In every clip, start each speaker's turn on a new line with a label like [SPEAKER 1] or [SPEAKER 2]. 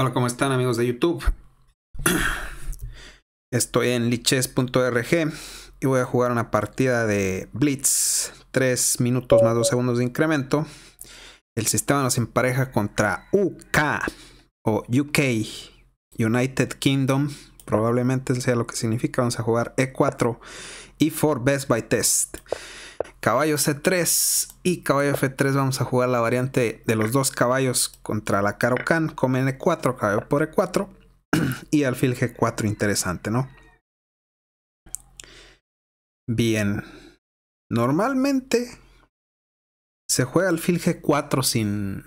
[SPEAKER 1] Hola, ¿cómo están amigos de YouTube? Estoy en lichess.org y voy a jugar una partida de Blitz. 3 minutos más 2 segundos de incremento. El sistema nos empareja contra UK o UK, United Kingdom. Probablemente sea lo que significa. Vamos a jugar E4 y for Best by Test caballo C3 y caballo F3 vamos a jugar la variante de los dos caballos contra la caro come con e 4 caballo por E4 y alfil G4, interesante, ¿no?
[SPEAKER 2] Bien, normalmente se juega alfil G4 sin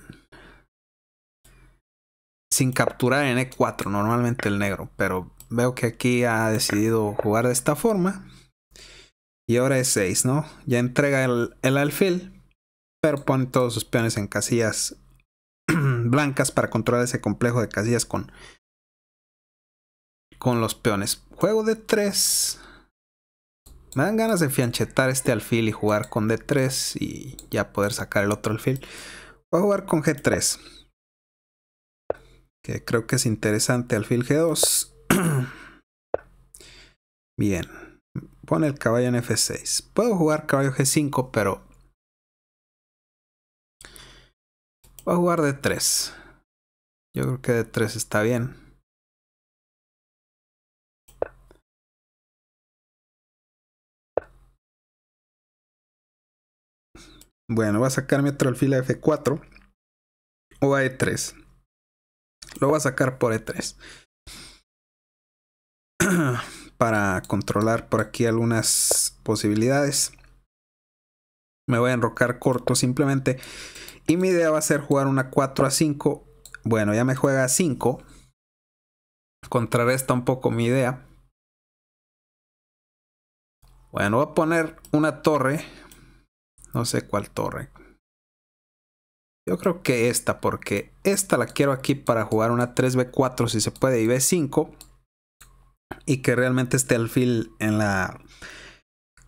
[SPEAKER 1] sin capturar en E4, normalmente el negro, pero veo que aquí ha decidido jugar de esta forma. Y ahora es 6, ¿no? Ya entrega el, alfil, pero pone todos sus peones en casillas blancas para controlar ese complejo de casillas con, con los peones. Juego de 3. Me dan ganas de fianchetar este alfil y jugar con D3 y ya poder sacar el otro alfil. Voy a jugar con G3. Que creo que es interesante alfil G2.
[SPEAKER 2] Bien pone el caballo en F6. Puedo jugar caballo G5, pero...
[SPEAKER 3] Voy a jugar D3. Yo creo que D3 está bien. Bueno, voy a sacar mi otro alfil a F4 o a E3.
[SPEAKER 2] Lo voy a sacar por E3. para controlar por aquí algunas posibilidades. Me voy
[SPEAKER 1] a enrocar corto simplemente. Y mi idea va a ser jugar una 4 a 5. Bueno,
[SPEAKER 2] ya me juega a 5. Contrarresta un poco mi idea. Bueno, voy a poner una torre. No sé cuál torre. Yo creo que esta, porque esta la quiero aquí
[SPEAKER 1] para jugar una 3B4 si se puede y B5 y que realmente este
[SPEAKER 3] alfil en la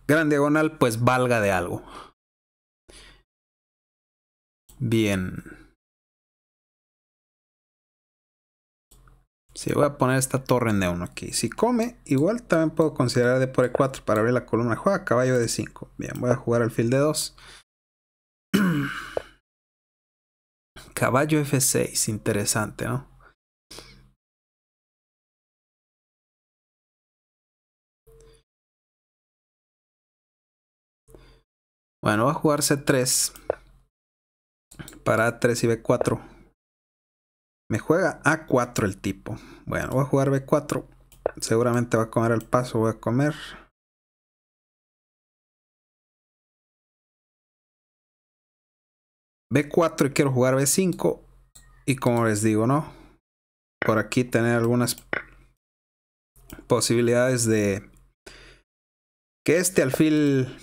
[SPEAKER 3] gran diagonal, pues valga de algo. Bien. Si voy a poner esta torre en D1 aquí. Si come, igual también
[SPEAKER 1] puedo considerar D por E4 para abrir la columna. Juega caballo de 5. Bien, voy a jugar alfil de 2.
[SPEAKER 3] caballo F6, interesante, ¿no? Bueno, va a jugar C3. Para A3 y B4.
[SPEAKER 2] Me juega A4 el tipo. Bueno, voy a jugar B4. Seguramente va a comer el paso.
[SPEAKER 3] Voy a comer. B4 y quiero jugar B5. Y como les digo,
[SPEAKER 2] ¿no? Por aquí tener algunas posibilidades de que este alfil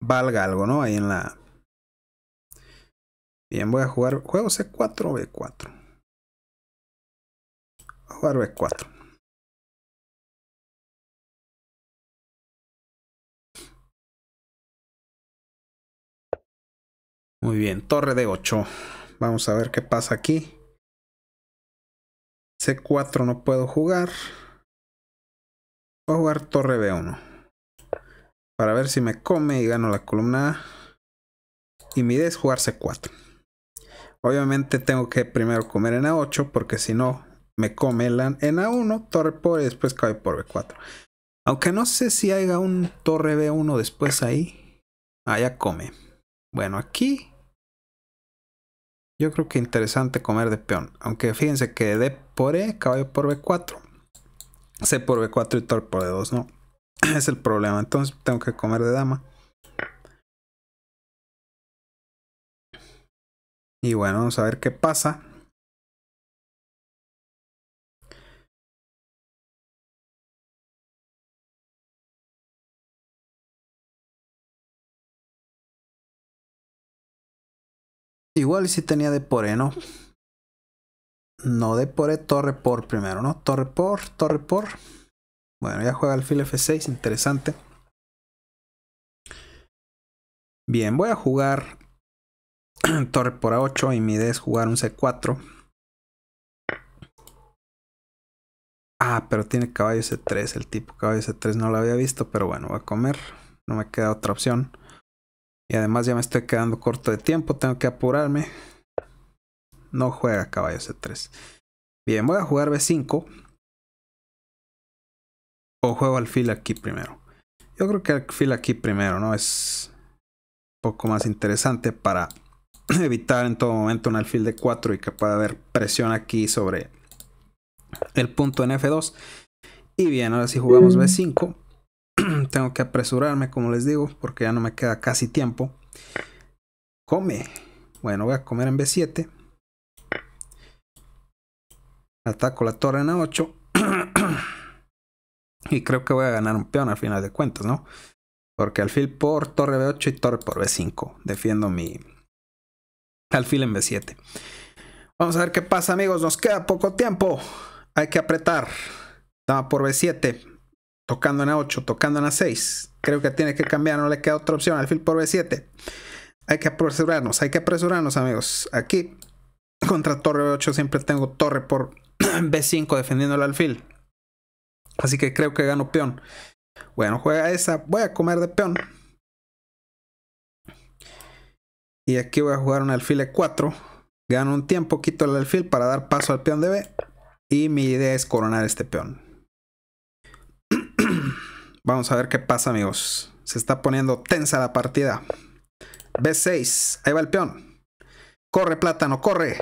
[SPEAKER 2] valga algo, ¿no? Ahí
[SPEAKER 3] en la... Bien, voy a jugar juego e C4 o B4. Voy a jugar B4. Muy bien, torre d 8. Vamos a ver qué pasa aquí.
[SPEAKER 2] C4 no puedo jugar. Voy a jugar torre B1. Para ver si me come y gano la columna
[SPEAKER 1] Y mi idea es jugar C4. Obviamente tengo que primero comer en A8 porque si no me come en A1, torre por y después caballo por B4. Aunque no sé si haya un torre B1 después ahí. Ah, ya come. Bueno, aquí yo creo que interesante comer de peón. Aunque fíjense que D por E, caballo por B4. C por B4 y torre
[SPEAKER 2] por D2, ¿no? es el problema. Entonces tengo que comer de dama.
[SPEAKER 3] Y bueno, vamos a ver qué pasa. Igual si tenía de poreno
[SPEAKER 2] ¿no? No de poré, torre por primero, ¿no? Torre por, torre por. Bueno, ya juega alfil f6, interesante. Bien, voy a jugar torre por a8 y mi idea es jugar un c4. Ah, pero tiene caballo c3, el tipo caballo c3 no lo había visto, pero bueno, va a comer. No me queda otra opción. Y además ya me estoy quedando corto de tiempo, tengo que apurarme. No juega caballo c3. Bien, voy a jugar b5. O juego alfil aquí primero. Yo creo que el aquí primero, ¿no? Es
[SPEAKER 1] un poco más interesante para evitar en todo momento un alfil de 4 y que pueda haber presión aquí sobre el punto en F2. Y bien, ahora si jugamos mm. B5. Tengo que apresurarme, como les digo, porque ya no me queda casi tiempo. Come. Bueno, voy a comer en B7. Ataco la torre en A8. Y creo que voy a ganar un peón al final de cuentas, ¿no? Porque alfil por torre B8 y torre por B5. Defiendo mi alfil en B7. Vamos a ver qué pasa, amigos. Nos queda poco tiempo. Hay que apretar. Dama por B7. Tocando en A8, tocando en A6. Creo que tiene que cambiar, no le queda otra opción. Alfil por B7. Hay que apresurarnos, hay que apresurarnos, amigos. Aquí, contra torre B8, siempre tengo torre por B5 defendiendo el alfil. Así que creo que gano peón. Bueno, juega esa. Voy a comer de peón. Y aquí voy a jugar un alfil E4. Gano un tiempo, quito el alfil para dar paso al peón de B. Y mi idea es coronar este peón. Vamos a ver qué pasa, amigos. Se está poniendo tensa la partida. B6. Ahí va el peón. Corre, plátano, corre.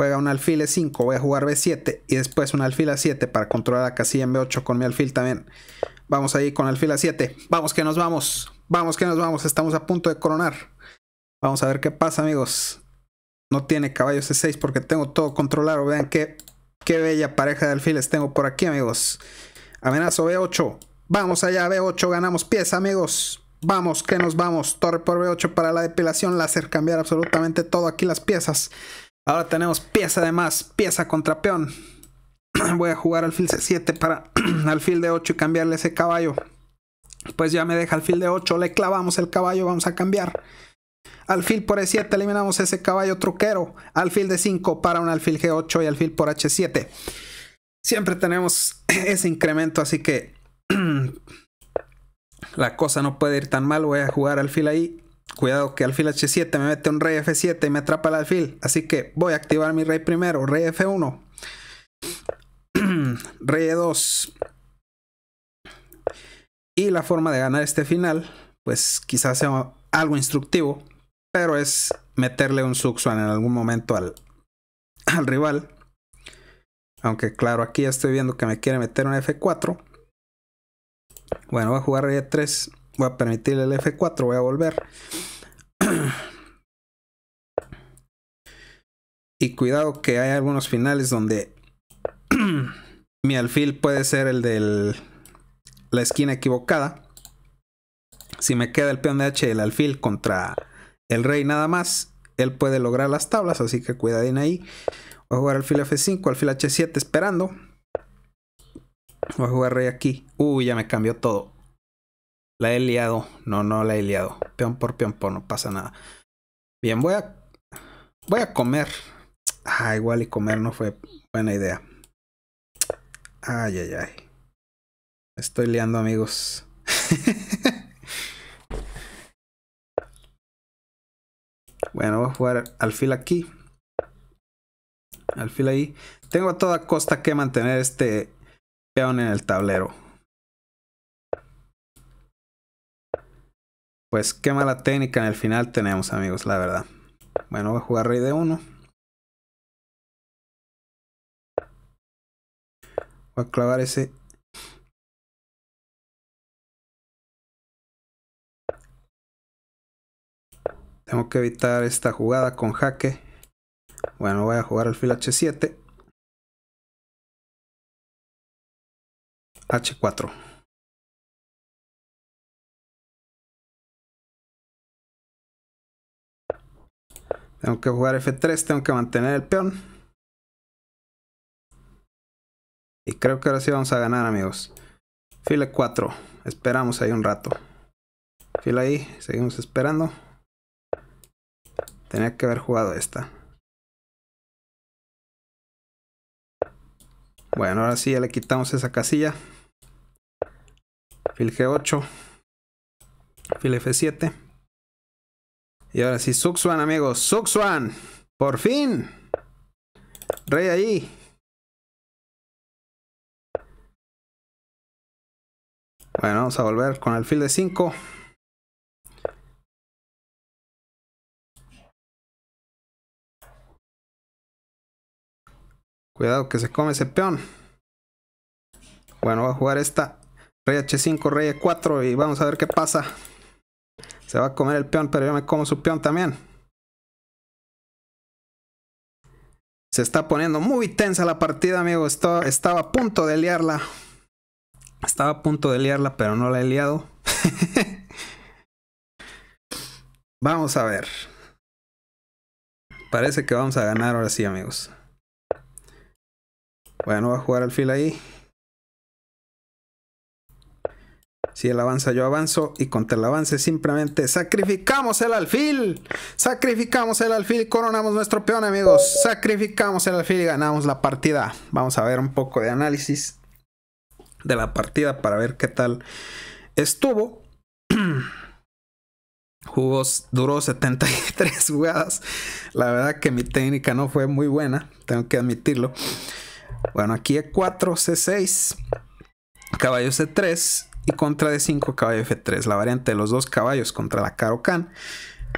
[SPEAKER 1] Juega un alfil E5, voy a jugar B7 y después un alfil A7 para controlar la casilla en B8 con mi alfil también. Vamos ahí con alfil A7. Vamos que nos vamos. Vamos que nos vamos. Estamos a punto de coronar. Vamos a ver qué pasa, amigos. No tiene caballos C6 e porque tengo todo controlado. Vean qué, qué bella pareja de alfiles tengo por aquí, amigos. Amenazo B8. Vamos allá, B8. Ganamos pieza, amigos. Vamos, que nos vamos. Torre por B8 para la depilación láser. Cambiar absolutamente todo aquí las piezas. Ahora tenemos pieza de más, pieza contra peón. Voy a jugar alfil C7 para alfil de 8 y cambiarle ese caballo. Pues ya me deja alfil de 8, le clavamos el caballo, vamos a cambiar. Alfil por E7, eliminamos ese caballo truquero. Alfil de 5 para un alfil G8 y alfil por H7. Siempre tenemos ese incremento, así que la cosa no puede ir tan mal. Voy a jugar alfil ahí. Cuidado que alfil h7 me mete un rey f7 y me atrapa el alfil. Así que voy a activar mi rey primero. Rey f1. rey e2. Y la forma de ganar este final, pues quizás sea algo instructivo, pero es meterle un Suxuan en algún momento al, al rival. Aunque claro, aquí ya estoy viendo que me quiere meter un F4.
[SPEAKER 2] Bueno, voy a jugar Rey 3 e Voy a permitir el F4, voy a volver. y cuidado que
[SPEAKER 1] hay algunos finales donde mi alfil puede ser el de la esquina equivocada. Si me queda el peón de H el alfil contra el rey nada más, él puede lograr las tablas, así que cuidadín ahí. Voy a jugar alfil F5, alfil H7 esperando. Voy a jugar rey aquí. Uy, ya me cambió todo. La he liado. No, no la he liado. Peón por peón por, no pasa nada. Bien, voy a. Voy a comer. Ah, igual y comer no fue buena idea. Ay, ay, ay.
[SPEAKER 2] Estoy liando, amigos. bueno, voy a jugar alfil aquí. Alfil ahí. Tengo a toda costa que mantener este peón en el tablero. Pues qué mala técnica en el final tenemos, amigos, la verdad. Bueno, voy a jugar rey de 1.
[SPEAKER 3] Voy a clavar ese. Tengo que evitar esta jugada con jaque. Bueno, voy a jugar el fil H7. H4. Tengo que jugar F3, tengo que mantener el peón.
[SPEAKER 2] Y creo que ahora sí vamos a ganar, amigos. File 4. Esperamos ahí un rato. File ahí, seguimos esperando. Tenía que haber jugado esta. Bueno, ahora sí ya le quitamos esa casilla. File G8. File F7.
[SPEAKER 3] Y ahora sí, Suxuan amigos. Suxwan. Por fin. Rey ahí. Bueno, vamos a volver con alfil de 5. Cuidado que se come ese peón. Bueno, va a jugar esta.
[SPEAKER 2] Rey H5, Rey E4 y vamos a ver qué pasa. Se va a comer el peón, pero yo me como su peón también. Se está poniendo muy tensa la partida, amigo. estaba a punto de liarla.
[SPEAKER 1] Estaba a punto de liarla, pero no la he liado.
[SPEAKER 2] vamos a ver. Parece que vamos a ganar ahora sí, amigos. Bueno, va a jugar al fil ahí. Si él avanza, yo avanzo. Y contra el avance simplemente sacrificamos
[SPEAKER 1] el alfil. Sacrificamos el alfil. y Coronamos nuestro peón, amigos. Sacrificamos el alfil y ganamos la partida. Vamos a ver un poco de análisis de la partida para ver qué tal estuvo. Jugos duró 73 jugadas. La verdad que mi técnica no fue muy buena. Tengo que admitirlo. Bueno, aquí E4, C6. Caballo C3 y contra D5 caballo F3, la variante de los dos caballos contra la Caro Can.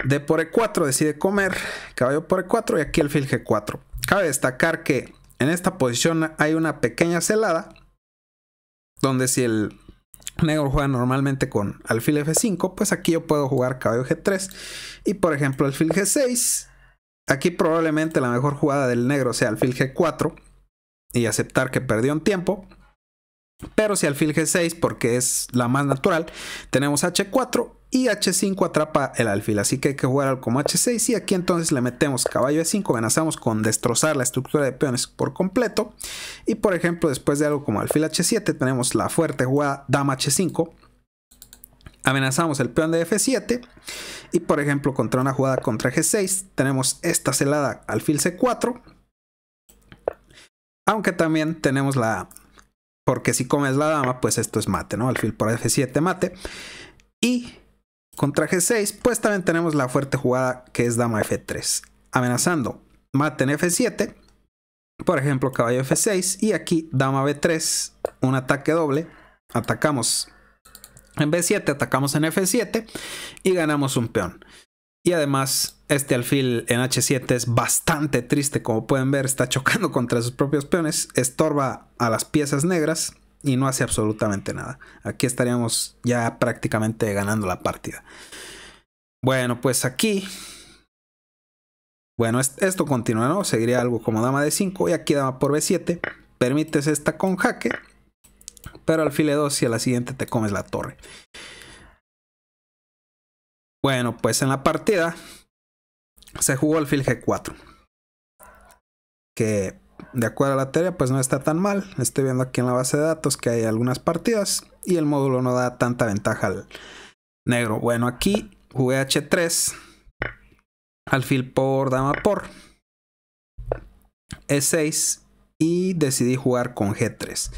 [SPEAKER 1] D por E4 decide comer, caballo por E4 y aquí el fil G4. Cabe destacar que en esta posición hay una pequeña celada, donde si el negro juega normalmente con alfil F5, pues aquí yo puedo jugar caballo G3 y por ejemplo alfil G6. Aquí probablemente la mejor jugada del negro sea alfil G4 y aceptar que perdió un tiempo. Pero si alfil G6, porque es la más natural, tenemos H4 y H5 atrapa el alfil. Así que hay que jugar algo como H6 y aquí entonces le metemos caballo E5, amenazamos con destrozar la estructura de peones por completo. Y por ejemplo, después de algo como alfil H7, tenemos la fuerte jugada dama H5. Amenazamos el peón de F7 y por ejemplo contra una jugada contra G6 tenemos esta celada alfil C4 aunque también tenemos la porque si comes la dama, pues esto es mate, ¿no? Alfil por F7 mate. Y contra G6, pues también tenemos la fuerte jugada que es dama F3. Amenazando mate en F7. Por ejemplo, caballo F6. Y aquí dama B3. Un ataque doble. Atacamos en B7, atacamos en F7. Y ganamos un peón. Y además este alfil en h7 es bastante triste, como pueden ver, está chocando contra sus propios peones, estorba a las piezas negras y no hace absolutamente nada. Aquí estaríamos ya prácticamente ganando la partida. Bueno, pues aquí... Bueno, esto continúa, ¿no? Seguiría algo como dama de 5 y aquí dama por b7. Permites esta con jaque, pero alfil e2
[SPEAKER 2] y a la siguiente te comes la torre. Bueno, pues en la partida se jugó alfil G4.
[SPEAKER 1] Que de acuerdo a la teoría, pues no está tan mal. Estoy viendo aquí en la base de datos que hay algunas partidas y el módulo no da tanta ventaja al negro. Bueno, aquí jugué H3, alfil por, dama por, E6 y decidí jugar con G3.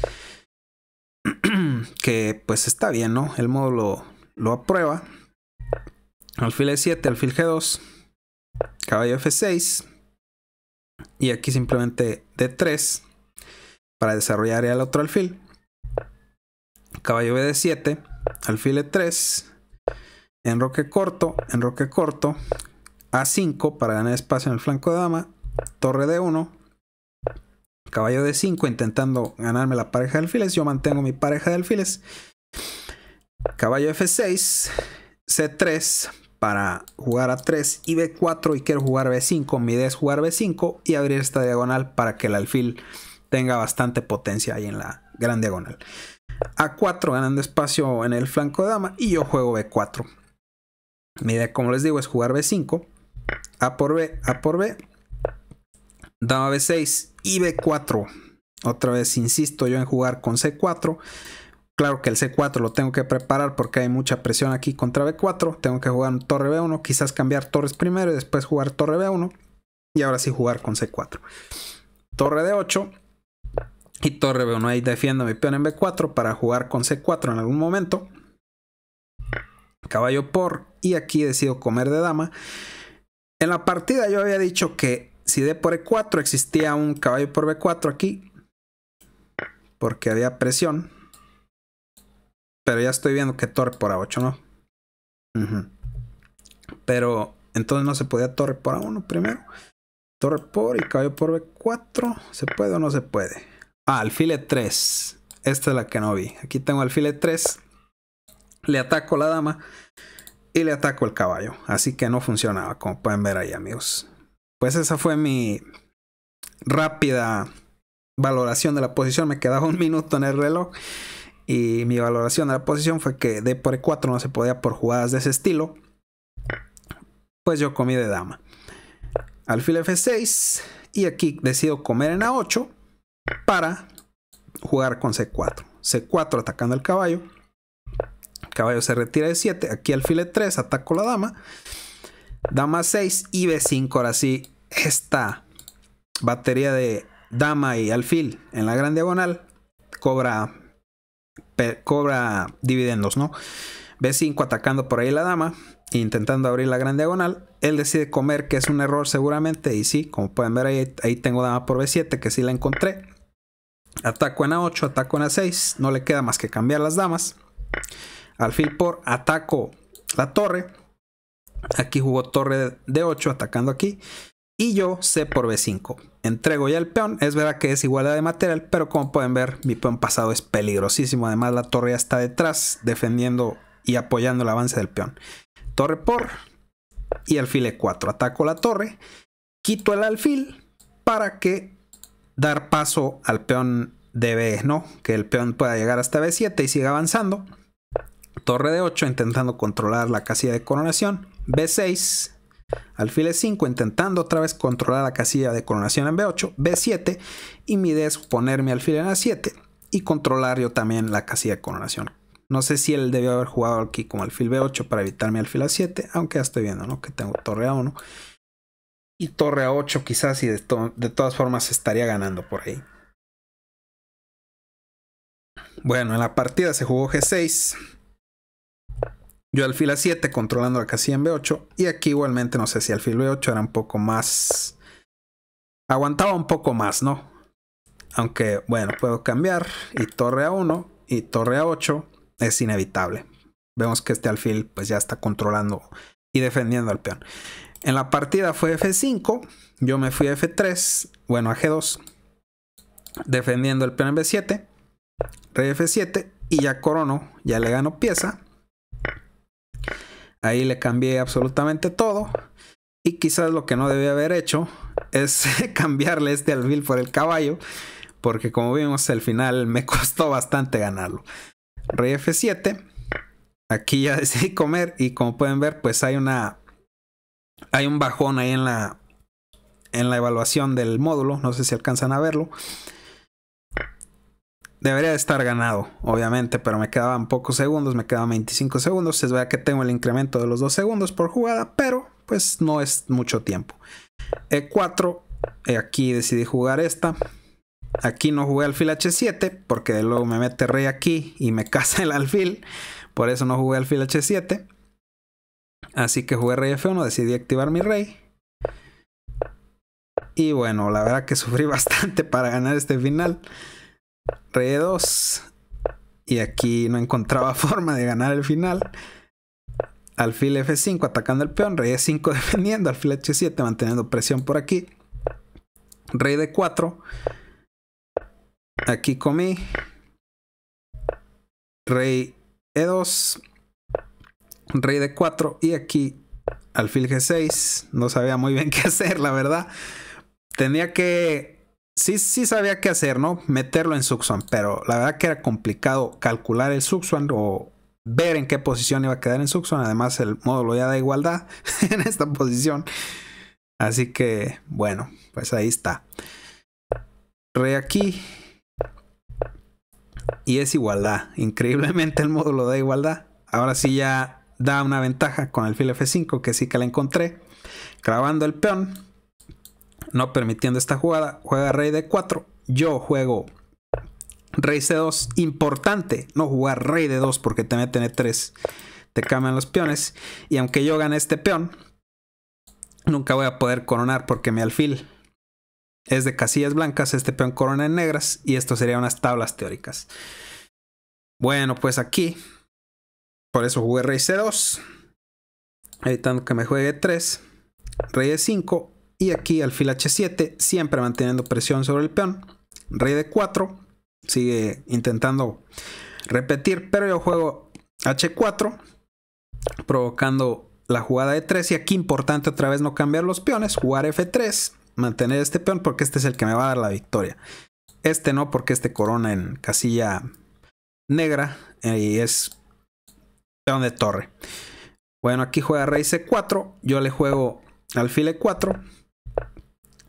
[SPEAKER 1] que pues está bien, ¿no? El módulo lo aprueba. Alfil E7, alfil G2, caballo F6 y aquí simplemente D3 para desarrollar el otro alfil. Caballo BD7, alfil E3, enroque corto, enroque corto, A5 para ganar espacio en el flanco de dama, torre D1, caballo D5 intentando ganarme la pareja de alfiles, yo mantengo mi pareja de alfiles, caballo F6, C3 para jugar a 3 y B4 y quiero jugar B5, mi idea es jugar B5 y abrir esta diagonal para que el alfil tenga bastante potencia ahí en la gran diagonal. A4 ganando espacio en el flanco de dama y yo juego B4. Mi idea, como les digo, es jugar B5, A por B, A por B, dama B6 y B4. Otra vez insisto yo en jugar con C4 Claro que el C4 lo tengo que preparar porque hay mucha presión aquí contra B4. Tengo que jugar torre B1, quizás cambiar torres primero y después jugar torre B1. Y ahora sí jugar con C4. Torre D8 y torre B1. Ahí defiendo mi peón en B4 para jugar con C4 en algún momento. Caballo por y aquí decido comer de dama. En la partida yo había dicho que si D por E4 existía un caballo por B4 aquí porque había presión pero ya estoy viendo que torre por A8, ¿no? Pero entonces no se podía torre por A1 primero. Torre por y caballo por B4. ¿Se puede o no se puede? Ah, alfile 3. Esta es la que no vi. Aquí tengo alfile 3. Le ataco la dama y le ataco el caballo. Así que no funcionaba, como pueden ver ahí, amigos. Pues esa fue mi rápida valoración de la posición. Me quedaba un minuto en el reloj. Y mi valoración de la posición fue que D por E4 no se podía por jugadas de ese estilo. Pues yo comí de dama. Alfil F6. Y aquí decido comer en A8 para jugar con C4. C4 atacando al caballo. caballo se retira de 7. Aquí alfil E3, ataco la dama. Dama 6 y B5. Ahora sí, esta batería de dama y alfil en la gran diagonal cobra cobra dividendos, ¿no? B5 atacando por ahí la dama, intentando abrir la gran diagonal. Él decide comer, que es un error seguramente. Y sí, como pueden ver ahí, ahí tengo dama por B7, que sí la encontré. Ataco en A8, ataco en A6. No le queda más que cambiar las damas. Alfil por ataco la torre. Aquí jugó torre de 8 atacando aquí y yo C por B5. Entrego ya el peón, es verdad que es igualdad de material, pero como pueden ver, mi peón pasado es peligrosísimo. Además, la torre ya está detrás, defendiendo y apoyando el avance del peón. Torre por y alfil E4. Ataco la torre, quito el alfil para que dar paso al peón de B, ¿no? Que el peón pueda llegar hasta B7 y siga avanzando. Torre de 8 intentando controlar la casilla de coronación. B6 Alfil E5 intentando otra vez controlar la casilla de coronación en B8, B7 y mi idea es ponerme alfil en A7 y controlar yo también la casilla de coronación. No sé si él debió haber jugado aquí con alfil B8 para evitarme alfil A7, aunque ya estoy viendo
[SPEAKER 2] que tengo torre A1 y torre A8 quizás y de todas formas estaría ganando por ahí. Bueno, en la partida se jugó G6, yo alfil a 7 controlando la casilla en B8. Y aquí
[SPEAKER 1] igualmente no sé si alfil B8 era un poco más... Aguantaba un poco más, ¿no? Aunque, bueno, puedo cambiar. Y torre a 1 y torre a 8 es inevitable. Vemos que este alfil pues ya está controlando y defendiendo al peón. En la partida fue F5. Yo me fui a F3. Bueno, a G2. Defendiendo el peón en B7. Rey F7. Y ya corono. Ya le gano pieza. Ahí le cambié absolutamente todo. Y quizás lo que no debía haber hecho es cambiarle este alfil por el caballo. Porque como vimos al final me costó bastante ganarlo. Rey F7. Aquí ya decidí comer y como pueden ver pues hay una... Hay un bajón ahí en la, en la evaluación del módulo. No sé si alcanzan a verlo. Debería estar ganado, obviamente, pero me quedaban pocos segundos, me quedaban 25 segundos. Es verdad que tengo el incremento de los 2 segundos por jugada, pero pues no es mucho tiempo. E4, eh, aquí decidí jugar esta. Aquí no jugué alfil H7 porque luego me mete rey aquí y me casa el alfil. Por eso no jugué alfil H7. Así que jugué rey F1, decidí activar mi rey. Y bueno, la verdad que sufrí bastante para ganar este final e 2 y aquí no encontraba forma de ganar el final. Alfil F5 atacando el peón, rey E5 defendiendo, alfil H7 manteniendo presión por aquí. Rey D4.
[SPEAKER 2] Aquí comí. Rey E2. Rey D4 y aquí alfil
[SPEAKER 1] G6. No sabía muy bien qué hacer, la verdad. Tenía que sí, sí sabía qué hacer, ¿no? Meterlo en suxon, pero la verdad que era complicado calcular el suxon o ver en qué posición iba a quedar en suxon. Además, el módulo ya da igualdad en esta posición. Así que, bueno, pues ahí está. Re aquí. Y es igualdad. Increíblemente el módulo da igualdad. Ahora sí ya da una ventaja con el fil F5, que sí que la encontré. grabando el peón no permitiendo esta jugada, juega rey de 4. Yo juego rey c2. Importante no jugar rey de 2 porque te meten e3. Te cambian los peones. Y aunque yo gane este peón, nunca voy a poder coronar porque mi alfil es de casillas blancas, este peón corona en negras. Y esto sería unas tablas teóricas. Bueno, pues aquí. Por eso jugué rey c2. Evitando que me juegue 3. Rey de 5 y aquí alfil h7, siempre manteniendo presión sobre el peón. Rey de 4, sigue intentando repetir, pero yo juego h4, provocando la jugada de 3 y aquí importante otra vez no cambiar los peones, jugar f3, mantener este peón porque este es el que me va a dar la victoria. Este no porque este corona en casilla negra y es peón de torre. Bueno, aquí juega rey c4, yo le juego alfil e4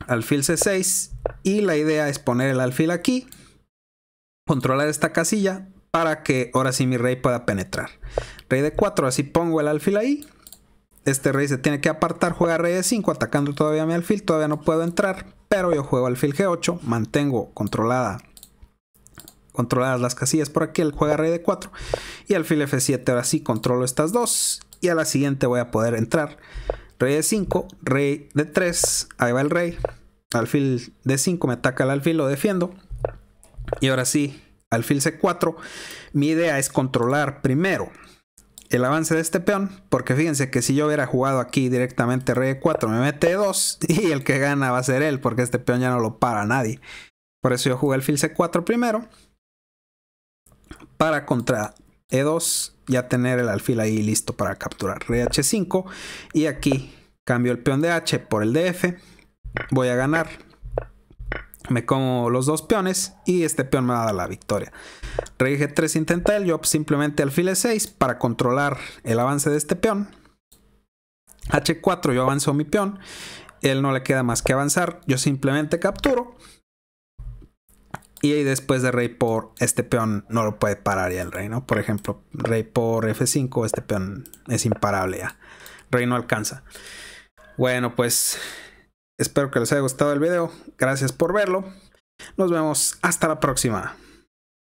[SPEAKER 1] alfil C6 y la idea es poner el alfil aquí, controlar esta casilla para que ahora sí mi rey pueda penetrar. Rey de 4, así pongo el alfil ahí. Este rey se tiene que apartar, juega rey de 5 atacando todavía mi alfil, todavía no puedo entrar, pero yo juego alfil G8, mantengo controlada controladas las casillas por aquí, el juega rey de 4 y alfil F7, ahora sí controlo estas dos y a la siguiente voy a poder entrar Rey de 5, rey de 3, ahí va el rey. Alfil de 5 me ataca el alfil, lo defiendo. Y ahora sí, alfil C4. Mi idea es controlar primero el avance de este peón, porque fíjense que si yo hubiera jugado aquí directamente rey de 4, me mete 2 y el que gana va a ser él, porque este peón ya no lo para nadie. Por eso yo jugué alfil C4 primero para contra, e2, ya tener el alfil ahí listo para capturar. Rey H5 y aquí cambio el peón de H por el de F. Voy a ganar. Me como los dos peones y este peón me va a dar la victoria. Rey G3 intenta el, yo simplemente alfil E6 para controlar el avance de este peón. H4 yo avanzo mi peón, él no le queda más que avanzar, yo simplemente capturo. Y después de rey por este peón no lo puede parar ya el rey, ¿no? Por ejemplo, rey por F5, este peón es imparable ya. Rey no alcanza.
[SPEAKER 2] Bueno, pues espero que les haya gustado el video. Gracias por verlo. Nos vemos hasta la próxima.